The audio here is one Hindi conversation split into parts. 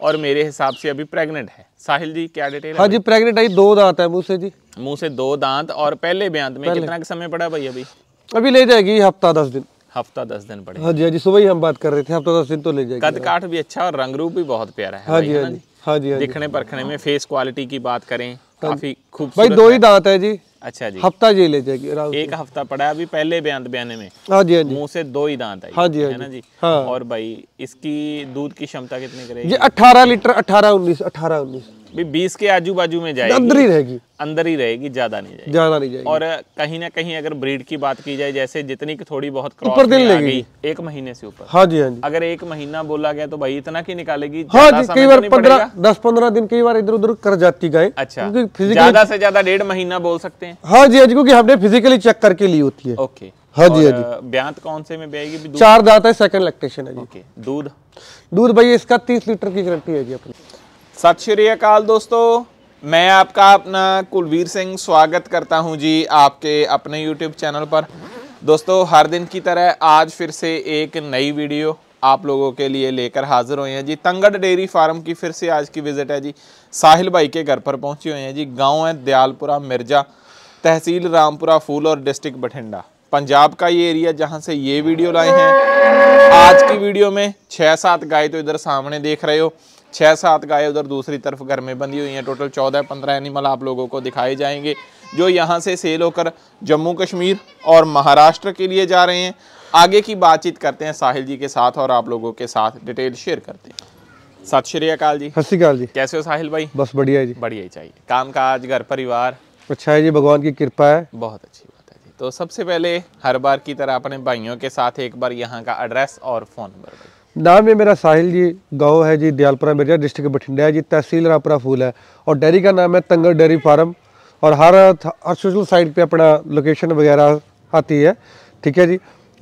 और मेरे हिसाब से अभी प्रेग्नेंट है साहिल जी क्या डिटेल हाँ जी प्रेग्नेंट आई दो दांत है मुँह से जी मुँह से दो दांत और पहले ब्यांत में कितना समय पड़ा भाई अभी अभी ले जाएगी हफ्ता दस दिन हफ्ता दस दिन पड़ेगा हाँ जी हाँ जी सुबह ही हम बात कर रहे थे हफ्ता दस दिन तो ले जाएगी कद काठ भी अच्छा और रंग रूप भी बहुत प्यारा है हाँ जी हाँ जी हाँ जी हाँ दिखने परखने में फेस क्वालिटी की बात करें हाँ काफी खूबसूरत भाई दो ही दांत है जी अच्छा जी हफ्ता जी ले जाएगी एक हफ्ता पड़ा अभी पहले बयान बयाने में हाँ जी हाँ जी मुंह से दो ही दांत है हाँ जी हाँ है ना जी हाँ। और भाई इसकी दूध की क्षमता कितनी करेगी ये अठारह लीटर अठारह उन्नीस अठारह उन्नीस बीस के आजू बाजू में जाएगी अंदर ही रहेगी अंदर ही रहेगी ज्यादा नहीं जाएगी ज्यादा नहीं जाएगी और कहीं ना कहीं अगर ब्रीड की बात की जाए जैसे जितनी की थोड़ी बहुत ऊपर दिन लगेगी एक महीने से ऊपर हाँ जी हाँ जी अगर एक महीना बोला गया तो भाई इतना की निकालेगी हाँ जी कई तो बार पंद्रह दस पंद्रह दिन कई बार इधर उधर कर जाती गाय अच्छा ज्यादा से ज्यादा डेढ़ महीना बोल सकते हैं हाँ जी हाँ जी क्योंकि हमने फिजिकली चेक करके ली होती है ओके हाँ जी हाँ जी ब्यांत कौन से में बेगी चार दांत है सेकंड लैक्टेशन है जी दूध दूध भाई इसका तीस लीटर की गारंटी है जी अपनी सत श्रीकाल दोस्तों मैं आपका अपना कुलवीर सिंह स्वागत करता हूं जी आपके अपने यूट्यूब चैनल पर दोस्तों हर दिन की तरह आज फिर से एक नई वीडियो आप लोगों के लिए लेकर हाजिर हुए हैं जी तंगड़ डेयरी फार्म की फिर से आज की विज़िट है जी साहिल भाई के घर पर पहुंचे हुए हैं जी गांव है दयालपुरा मिर्जा तहसील रामपुरा फूल और डिस्ट्रिक्ट बठिंडा पंजाब का ये एरिया जहाँ से ये वीडियो लाए हैं आज की वीडियो में छः सात गाय तो इधर सामने देख रहे हो छः सात गाय उधर दूसरी तरफ घर में बंधी हुई हैं टोटल चौदह पंद्रह एनिमल आप लोगों को दिखाए जाएंगे जो यहाँ से सेल होकर जम्मू कश्मीर और महाराष्ट्र के लिए जा रहे हैं आगे की बातचीत करते हैं साहिल जी के साथ और आप लोगों के साथ डिटेल शेयर करते हैं सत श्री अकाल जी सत श्रीकाल जी कैसे हो साहिल भाई बस बढ़िया जी बढ़िया ही चाहिए काम काज घर परिवार अच्छा है जी भगवान की कृपा है बहुत अच्छी बात है जी तो सबसे पहले हर बार की तरह अपने भाइयों के साथ एक बार यहाँ का एड्रेस और फ़ोन नंबर नाम है मेरा साहिल जी गांव है जी दयालपुरा मिर्जा डिस्ट्रिक्ट बठिंडा है जी तहसील रामपुरा फूल है और डेयरी का नाम है तंगर डेयरी फार्म और हर हर सोशल साइट पे अपना लोकेशन वगैरह आती है ठीक है जी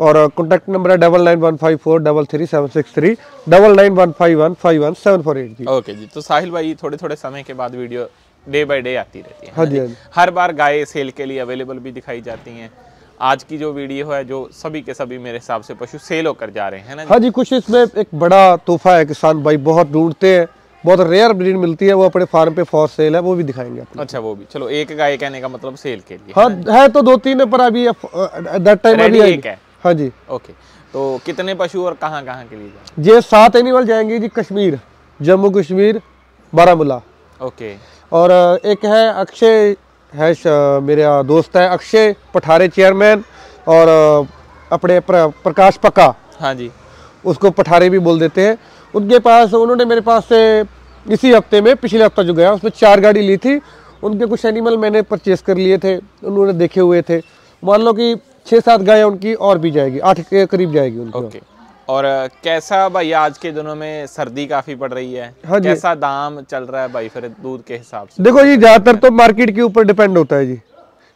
और कॉन्टैक्ट नंबर है double nine one five four double three seven six three double nine one five one five one seven four eight जी ओके जी तो साहिल भाई थोड़े थोड़े समय के बाद वीडियो डे बाय डे आती रहती है हाँ जी हाँ हर बार गाय सेल के लिए अवेलेबल भी दिखाई जाती हैं आज की जो वीडियो है जो सभी के सभी मेरे हिसाब से पशु सेल होकर जा रहे हैं ना हाँ जी कुछ इसमें एक बड़ा तोहफा है किसान भाई बहुत ढूंढते हैं बहुत रेयर ब्रीड मिलती है वो अपने फार्म पे फॉर सेल है वो भी दिखाएंगे अच्छा वो भी चलो एक गाय कहने का मतलब सेल के लिए हाँ है तो दो तीन पर अभी दैट टाइम अभी एक है हाँ जी ओके तो कितने पशु और कहाँ कहाँ के लिए ये सात एनिमल जाएंगे जी कश्मीर जम्मू कश्मीर बारामूला ओके और एक है अक्षय है मेरा दोस्त है अक्षय पठारे चेयरमैन और अपने प्र, प्रकाश पक्का हाँ जी उसको पठारे भी बोल देते हैं उनके पास उन्होंने मेरे पास से इसी हफ्ते में पिछले हफ्ता जो गया उसमें चार गाड़ी ली थी उनके कुछ एनिमल मैंने परचेस कर लिए थे उन्होंने देखे हुए थे मान लो कि छः सात गाय उनकी और भी जाएगी आठ के करीब जाएगी उनकी okay. और कैसा भाई आज के दिनों में सर्दी काफी पड़ रही है हाँ कैसा दाम चल रहा है भाई फिर दूध के हिसाब से देखो जी ज्यादातर तो मार्केट के ऊपर डिपेंड होता है जी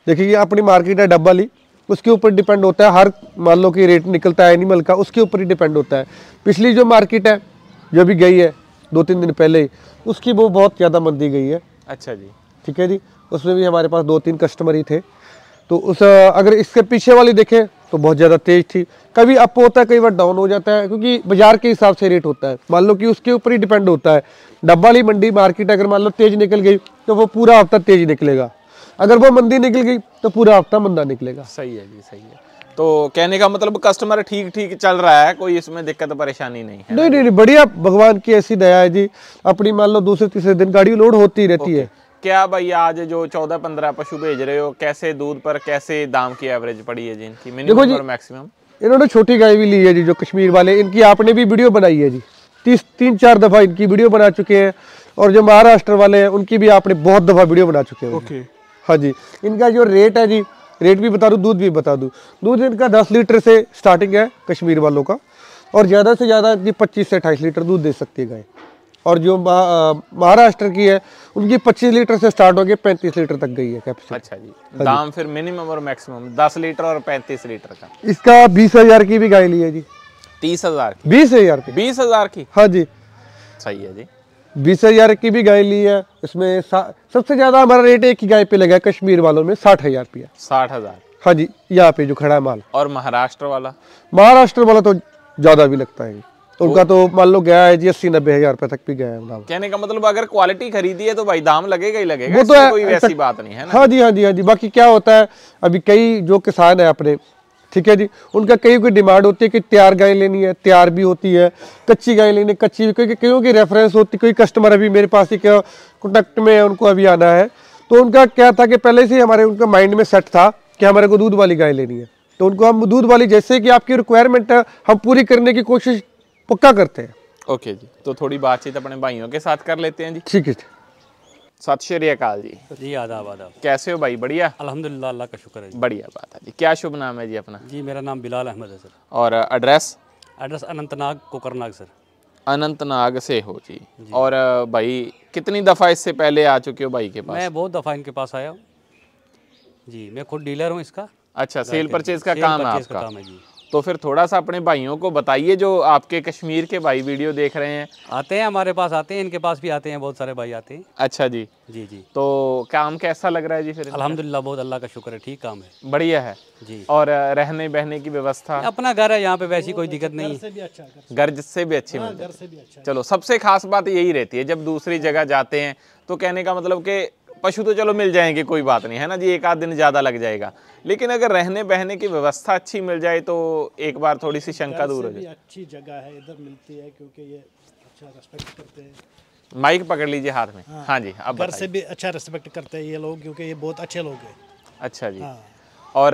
देखिए अपनी मार्केट है डब्बा ली उसके ऊपर डिपेंड होता है हर मान लो कि रेट निकलता है एनिमल का उसके ऊपर ही डिपेंड होता है पिछली जो मार्केट है जो भी गई है दो तीन दिन पहले ही उसकी वो बहुत ज़्यादा मंदी गई है अच्छा जी ठीक है जी उसमें भी हमारे पास दो तीन कस्टमर ही थे तो उस अगर इसके पीछे वाली देखें तो बहुत ज़्यादा तेज़ थी कभी अप होता है कई बार डाउन हो जाता है क्योंकि बाजार के हिसाब से रेट होता है मान लो कि उसके ऊपर ही डिपेंड होता है डब्बा वाली मंडी मार्केट अगर मान लो तेज़ निकल गई तो वो पूरा हफ्ता तेज़ निकलेगा अगर वो मंदी निकल गई तो पूरा हफ्ता मंदा निकलेगा सही है जी सही है तो कहने का मतलब कस्टमर ठीक ठीक चल रहा है कोई इसमें दिक्कत परेशानी नहीं है नहीं नहीं बढ़िया भगवान की ऐसी दया है जी अपनी मान लो दूसरे तीसरे दिन गाड़ी लोड होती रहती है क्या भाई आज जो चौदह पंद्रह पशु भेज रहे हो कैसे दूध पर कैसे दाम की एवरेज पड़ी है जी इनकी मिनिमम और मैक्सिमम इन्होंने छोटी गाय भी ली है जी जो कश्मीर वाले इनकी आपने भी वीडियो बनाई है जी तीस तीन चार दफ़ा इनकी वीडियो बना चुके हैं और जो महाराष्ट्र वाले हैं उनकी भी आपने बहुत दफ़ा वीडियो बना चुके हैं ओके हाँ जी इनका जो रेट है जी रेट भी बता दूँ दूध भी बता दूँ दूध इनका दस लीटर से स्टार्टिंग है कश्मीर वालों का और ज़्यादा से ज़्यादा जी पच्चीस से अट्ठाईस लीटर दूध दे सकती है गाय और जो महाराष्ट्र की है उनकी 25 लीटर से स्टार्ट होकर 35 लीटर तक गई है कैप्सूल अच्छा हाँ जी दाम फिर मिनिमम और मैक्सिमम 10 लीटर और 35 लीटर का इसका बीस हजार की भी गाय ली है जी तीस हजार बीस हजार की बीस हजार की हाँ जी सही है जी बीस हजार की भी गाय ली है इसमें सबसे ज्यादा हमारा रेट एक ही गाय पे लगा कश्मीर वालों में साठ हजार रुपया साठ हजार हाँ जी यहाँ पे जो खड़ा माल और महाराष्ट्र वाला महाराष्ट्र वाला तो ज्यादा भी लगता है तो उनका तो मान लो गया है जी अस्सी नब्बे हजार रुपए तक भी गया है कहने का मतलब अगर क्वालिटी खरीदी है तो भाई दाम लगेगा ही लगेगा वो तो है, कोई वैसी बात नहीं है ना हाँ जी हाँ जी हाँ जी बाकी क्या होता है अभी कई जो किसान है अपने ठीक है जी उनका कई कोई डिमांड होती है कि तैयार गाय लेनी है तैयार भी होती है कच्ची गाय लेनी है कच्ची भी क्योंकि कई की रेफरेंस होती है कोई कस्टमर अभी मेरे पास ही कॉन्टेक्ट में है उनको अभी आना है तो उनका क्या था कि पहले से हमारे उनका माइंड में सेट था कि हमारे को दूध वाली गाय लेनी है तो उनको हम दूध वाली जैसे कि आपकी रिक्वायरमेंट है हम पूरी करने की कोशिश पक्का करते हैं ओके जी तो थोड़ी बातचीत अपने भाइयों के साथ कर लेते हैं जी ठीक है सत श्री अकाल जी जी आदाब आदाब कैसे हो भाई बढ़िया अल्हम्दुलिल्लाह अल्लाह का शुक्र है जी। बढ़िया बात है जी क्या शुभ नाम है जी अपना जी मेरा नाम बिलाल अहमद है सर और address address Anantnag Kokernag sir Anantnag से हो जी, जी। और भाई कितनी दफ़ा इससे पहले आ चुके हो भाई के पास मैं बहुत दफ़ा इनके पास आया हूँ जी मैं खुद डीलर हूँ इसका अच्छा सेल परचेज का काम है आपका काम है जी तो फिर थोड़ा सा अपने भाइयों को बताइए जो आपके कश्मीर के भाई वीडियो देख रहे हैं आते हैं हमारे पास आते हैं इनके पास भी आते हैं बहुत सारे भाई आते हैं अच्छा जी जी जी तो काम कैसा लग रहा है जी फिर अल्हम्दुलिल्लाह बहुत अल्लाह का शुक्र है ठीक काम है बढ़िया है जी और रहने बहने की व्यवस्था अपना घर है यहाँ पे वैसी कोई दिक्कत नहीं है अच्छा, घर जिससे भी अच्छी हाँ, मिलती अच्छा है चलो सबसे खास बात यही रहती है जब दूसरी हाँ। जगह जाते हैं तो कहने का मतलब के पशु तो चलो मिल जाएंगे कोई बात नहीं है ना जी एक आध दिन ज़्यादा लग जाएगा लेकिन अगर रहने बहने की व्यवस्था अच्छी मिल जाए तो एक बार थोड़ी सी शंका दूर हो जाए अच्छी जगह है इधर मिलती है क्योंकि ये अच्छा रेस्पेक्ट करते हैं माइक पकड़ लीजिए हाथ में हाँ, हाँ जी अब घर से भी अच्छा रेस्पेक्ट करते हैं ये लोग क्योंकि ये बहुत अच्छे लोग हैं अच्छा जी हाँ। और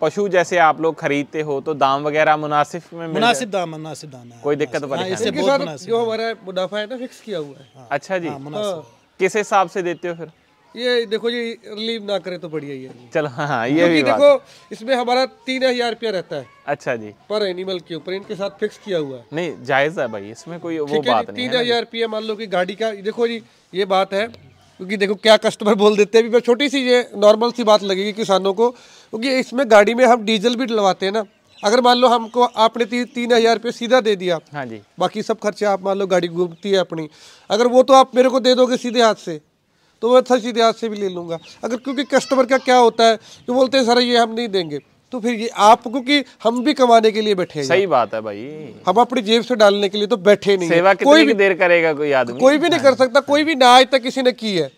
पशु जैसे आप लोग खरीदते हो तो दाम वगैरह मुनासिब में मुनासिब दाम मुनासिब दाम कोई दिक्कत हाँ, इससे परेशानी जो हमारा मुनाफा है ना फिक्स किया हुआ है अच्छा जी हाँ, किस हिसाब से देते हो फिर ये देखो जी रिलीव ना करे तो बढ़िया ही है चलो हाँ, हाँ ये भी देखो इसमें हमारा तीन हजार रुपया रहता है अच्छा जी पर एनिमल के ऊपर इनके साथ फिक्स किया हुआ है नहीं जायज है भाई इसमें कोई वो बात नहीं तीन हजार रुपया मान लो कि गाड़ी का देखो जी ये बात है क्योंकि देखो क्या कस्टमर बोल देते हैं अभी छोटी सी ये नॉर्मल सी बात लगेगी किसानों को क्योंकि इसमें गाड़ी में हम डीजल भी डलवाते हैं ना अगर मान लो हमको आपने ती, तीन हजार रुपये सीधा दे दिया हाँ जी बाकी सब खर्चे आप मान लो गाड़ी घूमती है अपनी अगर वो तो आप मेरे को दे दोगे सीधे हाथ से तो मैं सीधे हाथ से भी ले लूँगा अगर क्योंकि कस्टमर का क्या होता है जो बोलते हैं सर ये हम नहीं देंगे तो फिर ये आप क्योंकि हम भी कमाने के लिए बैठे हैं सही बात है भाई हम अपनी जेब से डालने के लिए तो बैठे नहीं सेवा कितनी कोई भी देर करेगा कोई आदमी कोई भी नहीं कर सकता कोई भी ना आज तक किसी ने की है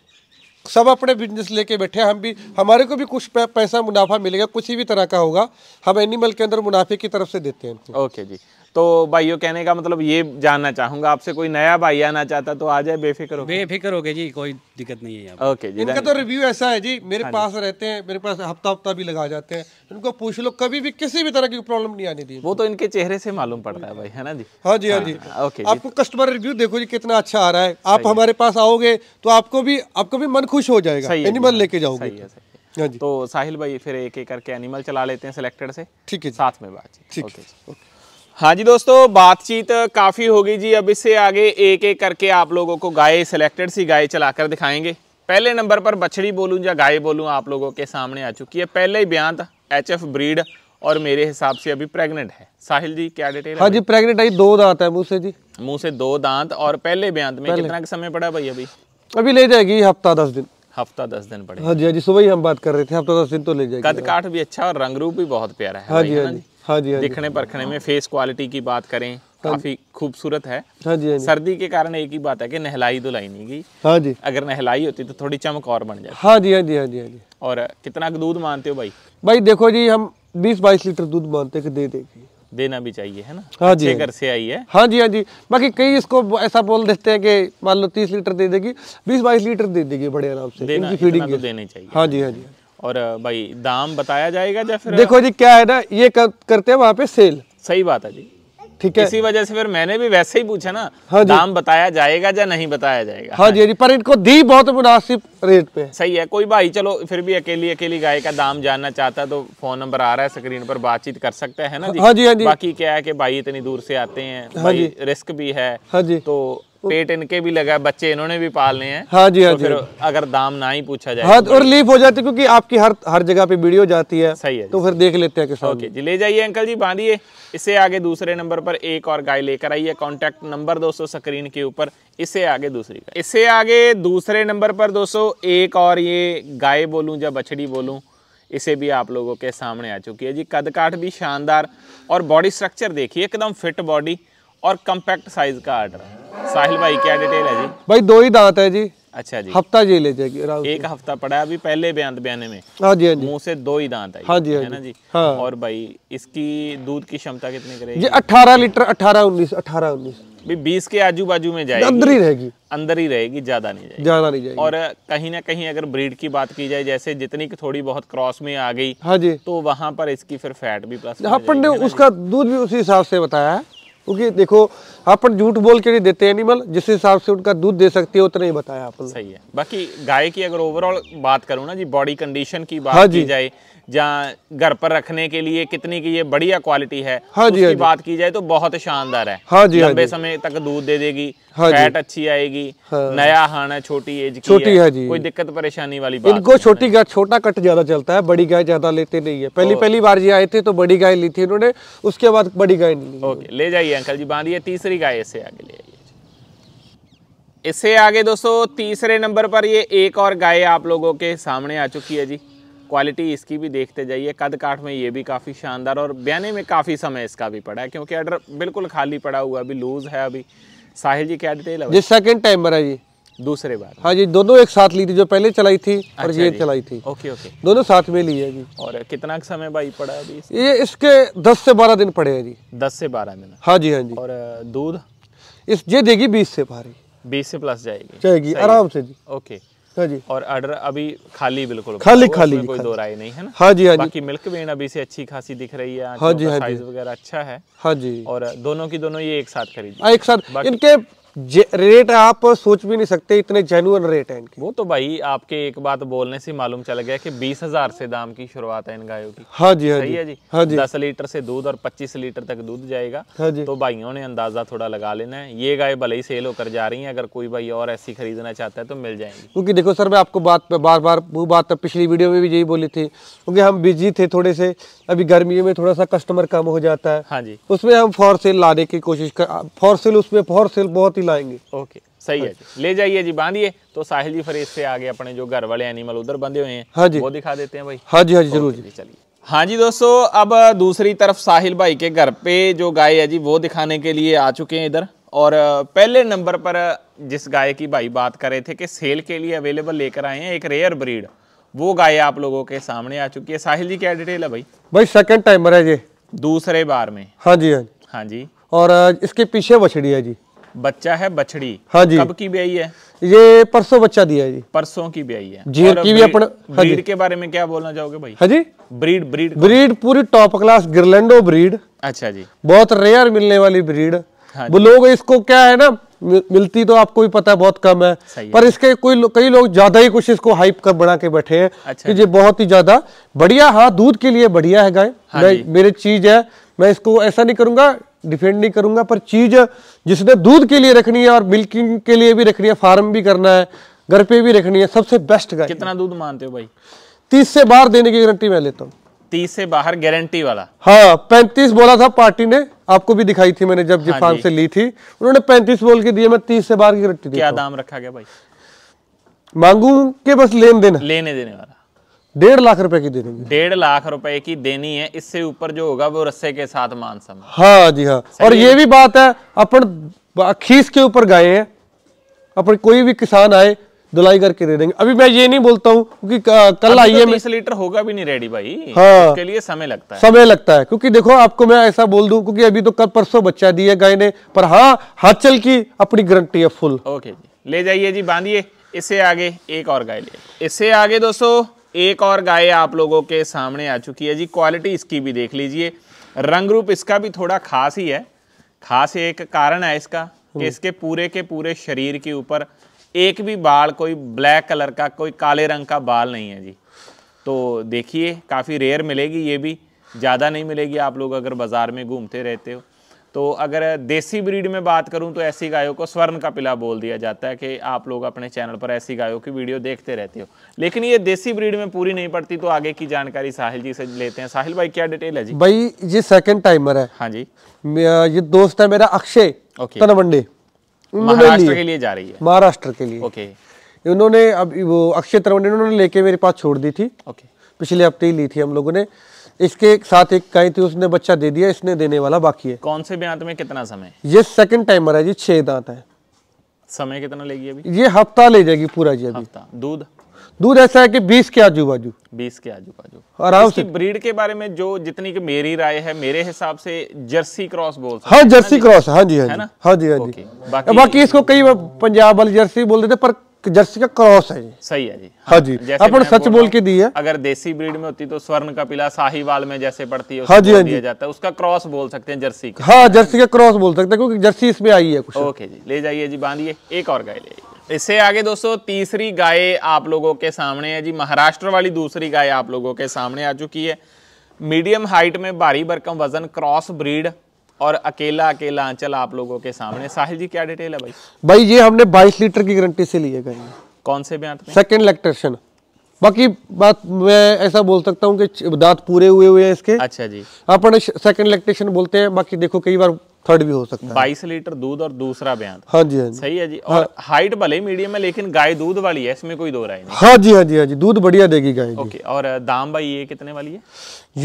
सब अपने बिजनेस लेके बैठे हम भी हमारे को भी कुछ पैसा मुनाफा मिलेगा कुछ भी तरह का होगा हम एनिमल के अंदर मुनाफे की तरफ से देते हैं ओके जी तो भाइयों कहने का मतलब ये जानना चाहूंगा आपसे कोई नया भाई आना चाहता तो आ जाए बेफिक्र हो बेफिक्र हो गए जी कोई दिक्कत नहीं है ओके जी इनका तो रिव्यू ऐसा है जी मेरे हाँ पास रहते हैं मेरे पास हफ्ता हफ्ता भी लगा जाते हैं इनको पूछ लो कभी भी किसी भी तरह की प्रॉब्लम नहीं आने दी वो तो इनके चेहरे से मालूम पड़ता है भाई है ना जी हाँ जी हाँ जी हाँ, ओके आपको कस्टमर रिव्यू देखो जी कितना अच्छा आ रहा है आप हमारे पास आओगे तो आपको भी आपको भी मन खुश हो जाएगा एनिमल हाँ, लेके जाओगे तो।, तो साहिल भाई फिर एक एक करके एनिमल चला लेते हैं सिलेक्टेड से ठीक है साथ में बात ठीक है हाँ जी दोस्तों बातचीत काफ़ी होगी जी अब इससे आगे एक एक करके आप लोगों को गाय सिलेक्टेड सी गाय चलाकर दिखाएंगे पहले नंबर पर बछड़ी बोलूं या गाय बोलूं आप लोगों के सामने आ चुकी है पहले ही बयान एच एफ ब्रीड और मेरे हिसाब से अभी प्रेग्नेंट है साहिल जी क्या डिटेल हाँ जी प्रेग्नेंट आई दो दांत है मुँह से जी मुँह से दो दांत और पहले बयांत में कितना का समय पड़ा भाई अभी अभी ले जाएगी हफ्ता दस दिन हफ्ता दस दिन पड़ेगा हाँ जी हाँ जी सुबह ही हम बात कर रहे थे हफ्ता दस दिन तो ले जाएगी कद काठ भी अच्छा और रंग रूप भी बहुत प्यारा है हाँ जी हाँ जी हाँ जी हाँ देखने परखने में फेस क्वालिटी की बात करें हाँ। काफी खूबसूरत है हाँ जी, हाँ जी सर्दी के कारण एक ही बात है कि नहलाई तो लाई नहीं गई हाँ जी अगर नहलाई होती तो थोड़ी चमक और बन जाती हाँ जी हाँ जी हाँ जी हाँ जी और कितना दूध मानते हो भाई भाई देखो जी हम बीस बाईस लीटर दूध मानते कि दे देगी देना भी चाहिए है ना हाँ, हाँ जी घर से आई है हाँ जी हाँ जी बाकी कई इसको ऐसा बोल देते हैं कि मान लो तीस लीटर दे देगी बीस बाईस लीटर दे देगी बड़े आराम से देना, फीडिंग तो देनी चाहिए हाँ जी हाँ जी और भाई दाम बताया जाएगा या फिर देखो जी क्या है ना ये कर, करते हैं वहाँ पे सेल सही बात है जी ठीक है इसी वजह से फिर मैंने भी वैसे ही पूछा ना हाँ दाम बताया जाएगा या नहीं बताया जाएगा हाँ, जी हाँ पर इनको दी बहुत मुनासिब रेट पे सही है कोई भाई चलो फिर भी अकेली अकेली गाय का दाम जानना चाहता है तो फोन नंबर आ रहा है स्क्रीन पर बातचीत कर सकते हैं ना जी हाँ जी हाँ जी बाकी क्या है कि भाई इतनी दूर से आते हैं हाँ भाई रिस्क भी है हाँ जी तो पेट इनके भी लगा है बच्चे इन्होंने भी पालने हैं हाँ जी हाँ तो जी अगर दाम ना ही पूछा जाए हाँ तो और रिलीफ हो जाती है क्योंकि आपकी हर हर जगह पे वीडियो जाती है सही है तो फिर देख लेते हैं किसान ओके जी ले जाइए अंकल जी बांधिए इसे आगे दूसरे नंबर पर एक और गाय लेकर आइए कॉन्टेक्ट नंबर दोस्तों स्क्रीन के ऊपर इसे आगे दूसरी गाय इसे आगे दूसरे नंबर पर दोस्तों एक और ये गाय बोलूँ या बछड़ी बोलूँ इसे भी आप लोगों के सामने आ चुकी है जी कद काट भी शानदार और बॉडी स्ट्रक्चर देखिए एकदम फिट बॉडी और कम्पैक्ट साइज का आर्डर साहिल भाई क्या डिटेल है जी भाई दो ही दांत है जी अच्छा जी हफ्ता जी ले जाएगी एक हफ्ता पड़ा है अभी पहले बयान बयाने में हाँ जी हाँ जी मुंह से दो ही दांत है हाँ जी हाँ है ना जी हाँ। और भाई इसकी दूध की क्षमता कितनी करेगी ये लीटर अठारह उन्नीस अठारह उन्नीस बीस के आजू बाजू में जाएगी अंदर ही रहेगी अंदर ही रहेगी ज्यादा नहीं जाएगी ज्यादा नहीं जाएगी और कहीं ना कहीं अगर ब्रीड की बात की जाए जैसे जितनी की थोड़ी बहुत क्रॉस में आ गई हाँ जी तो वहाँ पर इसकी फिर फैट भी प्लस उसका दूध भी उसी हिसाब से बताया है क्योंकि देखो अपन झूठ बोल के नहीं देते एनिमल जिस हिसाब से उनका दूध दे सकते हो उतना ही बताया आपने सही है बाकी गाय की अगर ओवरऑल बात करूँ ना जी बॉडी कंडीशन की बात हाँ की जाए जहाँ घर पर रखने के लिए कितनी की ये बढ़िया क्वालिटी है हाँ जी, उसकी हाँ जी। बात की जाए तो बहुत शानदार है हाँ जी हाँ लंबे हाँ समय तक दूध दे देगी हाँ फैट अच्छी आएगी हाँ। नया है छोटी एज की छोटी है, जी कोई दिक्कत परेशानी वाली बात इनको छोटी गाय छोटा कट ज्यादा चलता है बड़ी गाय ज्यादा लेते नहीं है पहली पहली बार जी आए थे तो बड़ी गाय ली थी इन्होंने उसके बाद बड़ी गाय ओके ले जाइए अंकल जी बांधिए तीसरी गाय इससे आगे ले आइए इससे आगे दोस्तों तीसरे नंबर पर ये एक और गाय आप लोगों के सामने आ चुकी है जी क्वालिटी इसकी भी देखते जाइए कद काठ में ये भी काफ़ी शानदार और ब्याने में काफ़ी समय इसका भी पड़ा है क्योंकि अडर बिल्कुल खाली पड़ा हुआ अभी लूज़ है अभी साहिल जी क्या डिटेल है ये सेकंड टाइम है जी दूसरे बार हाँ जी दोनों एक साथ ली थी जो पहले चलाई थी अच्छा और ये चलाई थी ओके ओके दोनों साथ में ली है जी और कितना समय भाई पड़ा अभी ये इसके दस से बारह दिन पड़े हैं जी दस से बारह दिन हाँ जी हाँ जी और दूध इस ये देगी बीस से भारी बीस से प्लस जाएगी जाएगी आराम से जी ओके हाँ जी और अडर अभी खाली बिल्कुल खाली खाली कोई दो राय नहीं है ना हाँ जी हाँ जी बाकी मिल्क वेन अभी से अच्छी खासी दिख रही है हाँ जी हाँ जी वगैरह अच्छा है हाँ जी और दोनों की दोनों ये एक साथ खरीद हाँ, एक साथ इनके रेट आप सोच भी नहीं सकते इतने जेनुअन रेट हैं इनके वो तो भाई आपके एक बात बोलने से मालूम चल गया कि बीस हजार से दाम की शुरुआत है इन गायों की हाँ जी हाँ जी, है जी हाँ जी दस लीटर से दूध और पच्चीस लीटर तक दूध जाएगा हाँ जी तो भाइयों ने अंदाजा थोड़ा लगा लेना है ये गाय भले ही सेल होकर जा रही है अगर कोई भाई और ऐसी खरीदना चाहता है तो मिल जाएंगे क्योंकि देखो सर मैं आपको बात बार बार वो बात पिछली वीडियो में भी यही बोली थी क्योंकि हम बिजी थे थोड़े से अभी गर्मियों में थोड़ा सा कस्टमर कम हो जाता है हाँ जी उसमें हम फॉर सेल लाने की कोशिश कर फॉर सेल उसमें फॉर सेल बहुत ही लाएंगे ओके सही है अच्छा। ले जाइए जी बांधिए तो साहिल जी फिर इससे आगे अपने जो घर वाले एनिमल उधर बंधे हुए हैं हाँ जी वो दिखा देते हैं भाई हाँ जी हाँ जी जरूर जी चलिए हाँ जी दोस्तों अब दूसरी तरफ साहिल भाई के घर पे जो गाय है जी वो दिखाने के लिए आ चुके हैं इधर और पहले नंबर पर जिस गाय की भाई बात कर रहे थे कि सेल के लिए अवेलेबल लेकर आए हैं एक रेयर ब्रीड वो गाय आप लोगों के सामने आ चुकी है साहिल जी क्या डिटेल है भाई भाई सेकंड टाइमर है जी दूसरे बार में हाँ जी हाँ जी हाँ जी और इसके पीछे बछड़ी है जी बच्चा है बछड़ी हाँ जी कब की ब्याई है ये परसों बच्चा दिया जी परसों की ब्याई है जी की भी अपन हाँ ब्रीड के बारे में क्या बोलना चाहोगे भाई हाँ जी ब्रीड ब्रीड ब्रीड पूरी टॉप क्लास गिरलैंडो ब्रीड अच्छा जी बहुत रेयर मिलने वाली ब्रीड हाँ वो लोग इसको क्या है ना मिलती तो आपको भी पता है बहुत कम है, पर है। इसके कोई कई लोग ज्यादा ही कुछ इसको हाइप कर बना के बैठे हैं अच्छा कि ये बहुत ही ज्यादा बढ़िया हाँ दूध के लिए बढ़िया है गाय हाँ मेरी चीज है मैं इसको ऐसा नहीं करूंगा डिफेंड नहीं करूंगा पर चीज़ जिसने दूध के लिए रखनी है और मिल्किंग के लिए भी रखनी है फार्म भी करना है घर पे भी रखनी है सबसे बेस्ट गाय कितना दूध मानते हो भाई तीस से बाहर देने की गारंटी मैं लेता हूँ तीस से बाहर गारंटी वाला हाँ पैंतीस बोला था पार्टी ने आपको भी दिखाई थी मैंने जब हाँ फार्म से ली थी उन्होंने पैंतीस बोल के दिए मैं तीस से बाहर की गारंटी क्या दाम रखा गया भाई मांगू के बस लेन देना लेने देने वाला डेढ़ लाख रुपए की दे देंगे डेढ़ लाख रुपए की देनी है इससे ऊपर जो होगा वो रस्से के साथ मान सम हाँ जी हाँ और ये भी बात है अपन खीस के ऊपर गाय हैं अपन कोई भी किसान आए दुलाई करके दे देंगे अभी मैं ये नहीं बोलता हूँ क्योंकि कल आइए तो मैं लीटर होगा भी नहीं रेडी भाई हाँ के लिए समय लगता है समय लगता है क्योंकि देखो आपको मैं ऐसा बोल दूं क्योंकि अभी तो कल परसों बच्चा दिया गाय ने पर हाँ हाथ चल की अपनी गारंटी है फुल ओके जी ले जाइए जी बांधिए इससे आगे एक और गाय ले इससे आगे दोस्तों एक और गाय आप लोगों के सामने आ चुकी है जी क्वालिटी इसकी भी देख लीजिए रंग रूप इसका भी थोड़ा खास ही है खास एक कारण है इसका कि हम्म। इसके पूरे के पूरे शरीर के ऊपर एक भी बाल कोई ब्लैक कलर का कोई काले रंग का बाल नहीं है जी तो देखिए काफ़ी रेयर मिलेगी ये भी ज़्यादा नहीं मिलेगी आप लोग अगर बाज़ार में घूमते रहते हो तो अगर देसी ब्रीड में बात करूं तो ऐसी गायों को स्वर्ण का पिला बोल दिया जाता है कि आप लोग अपने चैनल पर ऐसी गायों की वीडियो देखते रहते हो लेकिन ये देसी ब्रीड में पूरी नहीं पड़ती तो आगे की जानकारी साहिल जी से लेते हैं साहिल भाई क्या डिटेल है जी भाई ये सेकंड टाइमर है हाँ जी ये दोस्त है मेरा अक्षय तनवंडे महाराष्ट्र के लिए जा रही है महाराष्ट्र के लिए ओके उन्होंने अब वो अक्षय तनवंडे उन्होंने लेके मेरे पास छोड़ दी थी ओके पिछले हफ्ते ही ली थी हम लोगों ने इसके साथ एक कही थी तो उसने बच्चा दे दिया इसने देने वाला बाकी है कौन से ब्यांत में कितना समय ये सेकंड टाइमर है जी छह दांत है समय कितना लेगी अभी ये हफ्ता ले जाएगी पूरा जी अभी दूध दूध ऐसा है कि 20 के आजू बाजू 20 के आजू बाजू आराम से ब्रीड के बारे में जो जितनी की मेरी राय है मेरे हिसाब से जर्सी क्रॉस बोल हाँ जर्सी क्रॉस हाँ जी हाँ जी हाँ जी हाँ जी बाकी इसको कई पंजाब वाली जर्सी बोल देते पर जर्सी का क्रॉस है सही है जी हाँ, हाँ जी अपन हाँ, सच बोल के दी है अगर देसी ब्रीड में होती तो स्वर्ण का पिला साहिवाल में जैसे पड़ती है हाँ जी हाँ जी जाता है उसका क्रॉस बोल सकते हैं जर्सी का हाँ जर्सी का क्रॉस बोल सकते हैं क्योंकि जर्सी इसमें आई है कुछ ओके जी ले जाइए जी बांधिए एक और गाय ले इससे आगे दोस्तों तीसरी गाय आप लोगों के सामने है जी महाराष्ट्र वाली दूसरी गाय आप लोगों के सामने आ चुकी है मीडियम हाइट में भारी भरकम वजन क्रॉस ब्रीड और अकेला अकेला आंचल आप लोगों के सामने साहिल जी क्या डिटेल है भाई भाई ये हमने 22 लीटर की गारंटी से लिए गए कौन से ब्यांट में सेकंड लैक्टेशन बाकी बात मैं ऐसा बोल सकता हूँ कि दांत पूरे हुए हुए हैं इसके अच्छा जी अपन सेकंड लैक्टेशन बोलते हैं बाकी देखो कई बार थर्ड भी हो सकता है बाईस लीटर दूध और दूसरा बयान हाँ जी हाँ जी सही है जी हाँ। और हाइट भले ही मीडियम है लेकिन गाय दूध वाली है इसमें कोई दो राय नहीं हाँ जी हाँ जी हाँ जी दूध बढ़िया देगी गाय ओके और दाम भाई ये कितने वाली है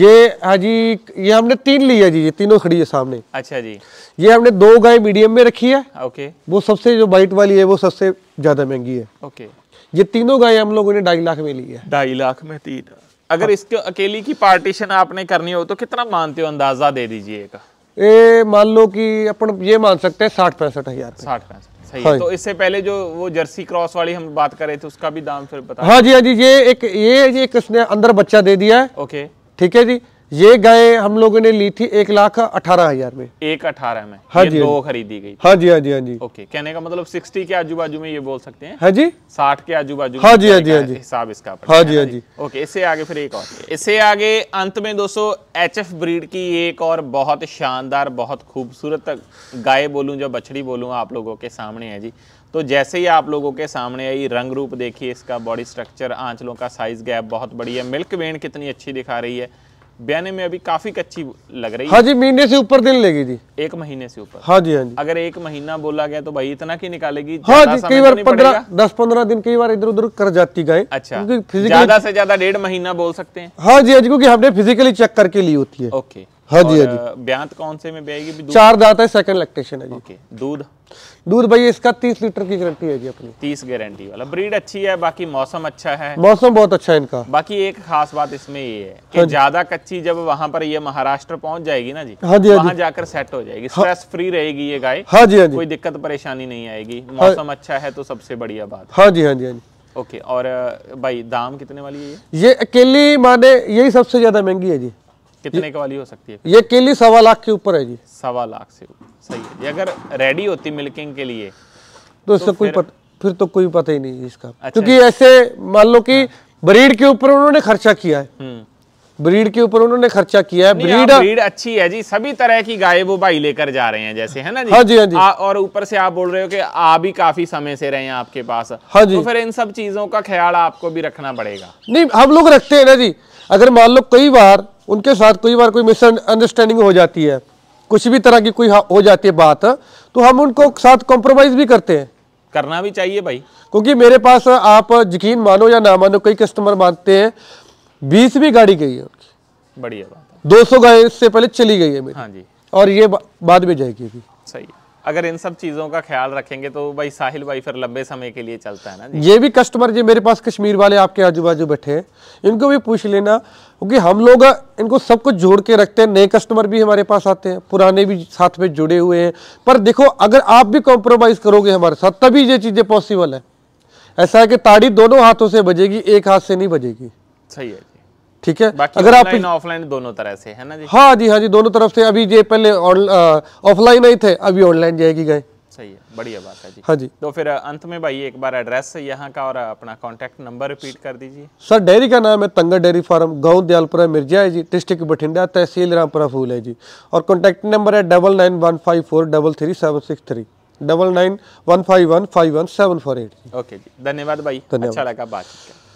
ये हाँ जी ये हमने तीन ली है जी ये तीनों खड़ी है सामने अच्छा जी ये हमने दो गाय मीडियम में रखी है ओके वो सबसे जो वाइट वाली है वो सबसे ज्यादा महंगी है ओके ये तीनों गाय हम लोगों ने ढाई लाख में ली है ढाई लाख में तीन अगर हाँ। इसके अकेली की पार्टीशन आपने करनी हो तो कितना मानते हो अंदाजा दे दीजिएगा ये मान लो कि अपन ये मान सकते हैं साठ पैंसठ हजार साठ पैंसठ सही हाँ। तो इससे पहले जो वो जर्सी क्रॉस वाली हम बात कर रहे थे उसका भी दाम फिर बता हाँ जी हाँ जी ये एक ये जी एक उसने अंदर बच्चा दे दिया है ओके ठीक है जी ये गाय हम लोगों ने ली थी एक लाख अठारह हजार में एक अठारह में हाँ जी हाँ दो खरीदी गई हाँ जी हाँ जी हाँ जी ओके कहने का मतलब सिक्सटी के आजू बाजू में ये बोल सकते हैं हाँ जी साठ के आजू बाजू हाँ, हाँ जी हाँ जी हाँ जी हिसाब इसका हाँ जी हाँ जी ओके इससे आगे फिर एक और इससे आगे अंत में दोस्तों एच एफ ब्रीड की एक और बहुत शानदार बहुत खूबसूरत गाय बोलू जो बछड़ी बोलू आप लोगों के सामने है जी तो जैसे ही आप लोगों के सामने आई रंग रूप देखिए इसका बॉडी स्ट्रक्चर आंचलों का साइज गैप बहुत बड़ी है मिल्क वेन कितनी अच्छी दिखा रही है बयाने में अभी काफी कच्ची लग रही है हाँ जी महीने से ऊपर दिन लेगी जी एक महीने से ऊपर हाँ जी हाँ जी अगर एक महीना बोला गया तो भाई इतना की निकालेगी हाँ जी कई बार पंद्रह दस पंद्रह दिन कई बार इधर उधर कर जाती गए अच्छा ज्यादा से ज्यादा डेढ़ महीना बोल सकते हैं हाँ जी हाँ जी क्योंकि हमने फिजिकली चेक करके ली होती है ओके हाँ जी हाँ जी ब्यांत कौन से में ब्याएगी चार दांत है सेकंड लैक्टेशन है जी दूध दूध भाई इसका तीस लीटर की गारंटी है जी अपनी तीस गारंटी वाला ब्रीड अच्छी है बाकी मौसम अच्छा है मौसम बहुत अच्छा है इनका बाकी एक खास बात इसमें ये है कि हाँ ज्यादा कच्ची जब वहाँ पर ये महाराष्ट्र पहुँच जाएगी ना जी हाँ जी हाँ वहाँ जाकर सेट हो जाएगी स्ट्रेस हाँ। फ्री रहेगी ये गाय हाँ जी हाँ जी कोई दिक्कत परेशानी नहीं आएगी हाँ। मौसम हाँ अच्छा है तो सबसे बढ़िया बात हाँ जी हाँ जी हाँ जी ओके और भाई दाम कितने वाली है ये ये अकेली माने यही सबसे ज्यादा महंगी है जी कितने का वाली हो सकती है ये अकेली सवा लाख के ऊपर है जी सवा लाख से सही है अगर रेडी होती मिल्किंग के लिए तो इसका तो कोई पत, फिर तो कोई पता ही नहीं इसका अच्छा क्योंकि अच्छा। ऐसे मान लो कि ब्रीड हाँ। के ऊपर उन्होंने खर्चा किया है हम्म। ब्रीड के ऊपर उन्होंने खर्चा किया है ब्रीड हाँ, ब्रीड अच्छी है जी सभी तरह की गाय वो भाई लेकर जा रहे हैं जैसे है ना जी हाँ जी हाँ जी आ, और ऊपर से आप बोल रहे हो कि आ भी काफी समय से रहे हैं आपके पास हाँ जी तो फिर इन सब चीजों का ख्याल आपको भी रखना पड़ेगा नहीं हम लोग रखते हैं ना जी अगर मान लो कई बार उनके साथ कई बार कोई मिस अंडरस्टैंडिंग हो जाती है कुछ भी तरह की कोई हो जाती है बात तो हम उनको साथ कॉम्प्रोमाइज भी करते हैं करना भी चाहिए भाई क्योंकि मेरे पास आप यकीन मानो या ना मानो कई कस्टमर मानते हैं बीसवीं गाड़ी गई है उनकी बढ़िया बात दो सौ गाय से पहले चली गई है मेरी हाँ जी और ये बा, बाद में जाएगी अभी सही है अगर इन सब चीज़ों का ख्याल रखेंगे तो भाई साहिल भाई फिर लंबे समय के लिए चलता है ना जी? ये भी कस्टमर जी मेरे पास कश्मीर वाले आपके आजू बाजू बैठे हैं इनको भी पूछ लेना क्योंकि हम लोग इनको सब कुछ जोड़ के रखते हैं नए कस्टमर भी हमारे पास आते हैं पुराने भी साथ में जुड़े हुए हैं पर देखो अगर आप भी कॉम्प्रोमाइज़ करोगे हमारे साथ तभी ये चीज़ें पॉसिबल है ऐसा है कि ताड़ी दोनों हाथों से बजेगी एक हाथ से नहीं बजेगी सही है ठीक है अगर आप ऑफलाइन दोनों तरह से है ना जी हाँ जी हाँ जी दोनों तरफ से अभी ये पहले ऑफलाइन नहीं थे अभी ऑनलाइन जाएगी गए सही है बढ़िया बात है जी हाँ जी तो फिर अंत में भाई एक बार एड्रेस यहाँ का और अपना कांटेक्ट नंबर रिपीट कर दीजिए सर डेयरी का नाम है तंगा डेयरी फार्म गांव दयालपुरा मिर्जा है जी डिस्ट्रिक्ट बठिंडा तहसील रामपुरा फूल है जी और कॉन्टैक्ट नंबर है double nine one five four double three seven six three double nine one five one five one seven four eight okay जी धन्यवाद भाई अच्छा लगा बात